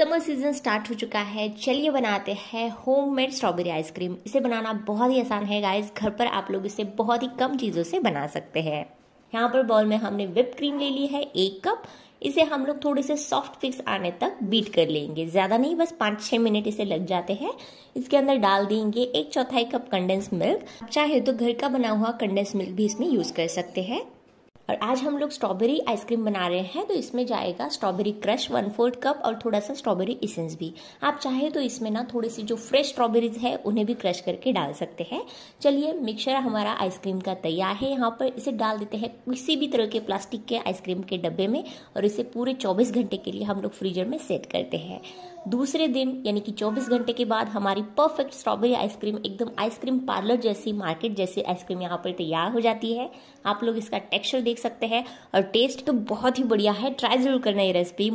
summer season start हो चुका है चलिए बनाते हैं होममेड स्ट्रॉबेरी आइसक्रीम इसे बनाना बहुत ही आसान है गाइस घर पर आप लोग इसे बहुत ही कम चीज़ों से बना सकते हैं यहाँ पर बॉल में हमने विप क्रीम ले ली है एक कप इसे हम लोग थोड़े से सॉफ्ट फिक्स आने तक बीट कर लेंगे ज़्यादा नहीं बस पाँच छः मिनट इसे लग जाते हैं इसके अंदर डाल देंगे एक चौथाई कप कंडेंस मिल्क चाहे तो घर का बना हुआ कंडेंस मिल्क भी इसमें यूज़ कर सकते हैं और आज हम लोग स्ट्रॉबेरी आइसक्रीम बना रहे हैं तो इसमें जाएगा strawberry crush one fourth cup और थोड़ा सा स्ट्रॉबेरी इसेंस भी आप चाहे तो इसमें ना थोड़ी सी जो फ्रेश स्ट्रॉबेरीज है उन्हें भी क्रश करके डाल सकते हैं चलिए मिक्सर हमारा आइसक्रीम का तैयार है यहाँ पर इसे डाल देते हैं किसी भी तरह के प्लास्टिक के आइसक्रीम के डब्बे में और इसे पूरे चौबीस घंटे के लिए हम लोग फ्रीजर में सेट करते हैं दूसरे दिन यानी कि 24 घंटे के बाद हमारी परफेक्ट स्ट्रॉबेरी आइसक्रीम एकदम आइसक्रीम पार्लर जैसी मार्केट जैसी आइसक्रीम यहाँ पर तैयार हो जाती है आप लोग इसका टेक्सचर देख सकते हैं और टेस्ट तो बहुत ही बढ़िया है ट्राई जरूर करना ये रेसिपी